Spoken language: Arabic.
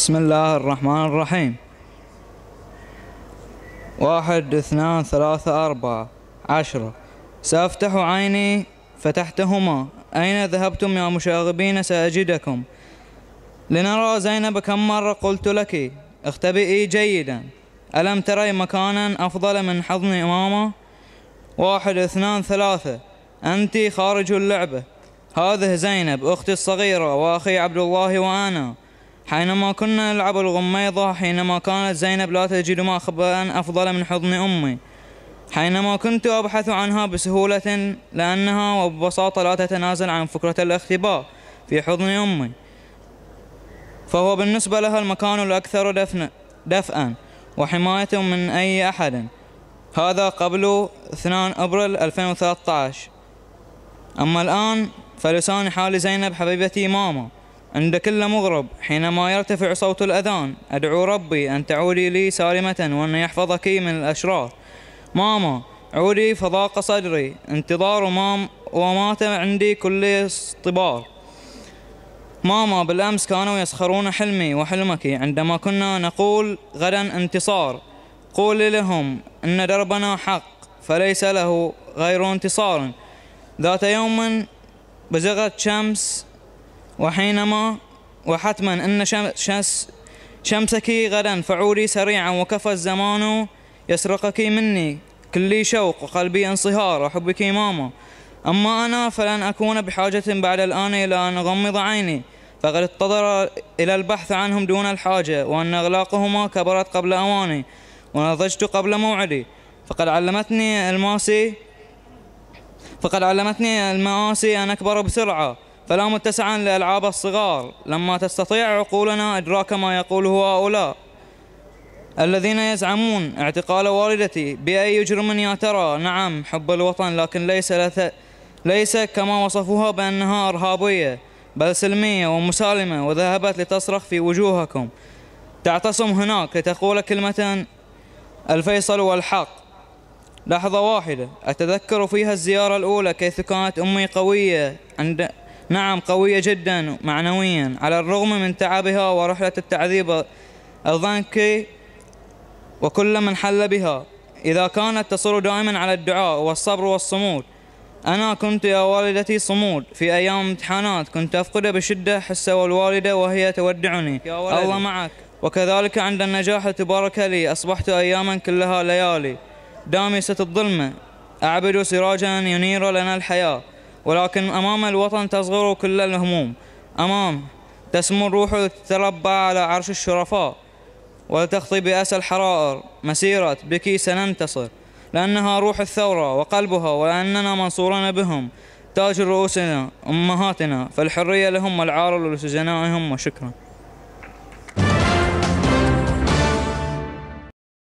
بسم الله الرحمن الرحيم واحد اثنان ثلاثة أربعة عشرة سأفتح عيني فتحتهما أين ذهبتم يا مشاغبين سأجدكم لنرى زينب كم مرة قلت لك اختبئي جيدا ألم تري مكانا أفضل من حضن أمامه واحد اثنان ثلاثة أنت خارج اللعبة هذه زينب أختي الصغيرة وأخي عبد الله وأنا حينما كنا نلعب الغميضة حينما كانت زينب لا تجد ما خبأ أفضل من حضن أمي حينما كنت أبحث عنها بسهولة لأنها وببساطة لا تتنازل عن فكرة الاختباء في حضن أمي فهو بالنسبة لها المكان الأكثر دفن دفئا وحماية من أي أحد هذا قبل 2 أبريل 2013 أما الآن فلسان حال زينب حبيبتي ماما عند كل مغرب حينما يرتفع صوت الأذان أدعو ربي أن تعودي لي سالمة وأن يحفظك من الأشرار ماما عودي فضاق صدري انتظار مام ومات عندي كل اصطبار ماما بالأمس كانوا يسخرون حلمي وحلمك عندما كنا نقول غدا انتصار قولي لهم إن دربنا حق فليس له غير انتصار ذات يوم بزغت شمس وحينما وحتما أن شمس شمسك غدا فعوري سريعا وكفى الزمان يسرقك مني كلي شوق وقلبي انصهار وحبك ماما أما أنا فلن أكون بحاجة بعد الآن إلى أن أغمض عيني فقد اضطر إلى البحث عنهم دون الحاجة وأن أغلاقهما كبرت قبل أواني ونضجت قبل موعدي فقد علمتني الماسي فقد علمتني المآسي أن أكبر بسرعة فلا متسعا لألعاب الصغار لما تستطيع عقولنا إدراك ما يقوله هؤلاء الذين يزعمون اعتقال والدتي بأي جرم يا ترى نعم حب الوطن لكن ليس لث... ليس كما وصفوها بأنها إرهابية بل سلمية ومسالمة وذهبت لتصرخ في وجوهكم تعتصم هناك لتقول كلمة الفيصل والحق لحظة واحدة أتذكر فيها الزيارة الأولى كيف كانت أمي قوية عند نعم قوية جدا معنويا على الرغم من تعبها ورحلة التعذيب الضنكي وكل من حل بها إذا كانت تصر دائما على الدعاء والصبر والصمود أنا كنت يا والدتي صمود في أيام امتحانات كنت أفقد بشدة حس والوالدة وهي تودعني الله معك وكذلك عند النجاح تبارك لي أصبحت أياما كلها ليالي دامسة الظلمة أعبد سراجا ينير لنا الحياة ولكن أمام الوطن تصغر كل الهموم أمام تسمو الروح لتتربى على عرش الشرفاء ولتخطي بأس الحرائر مسيرة بك سننتصر لأنها روح الثورة وقلبها ولأننا منصورون بهم تاج رؤوسنا أمهاتنا فالحرية لهم والعار لسجنائهم وشكرا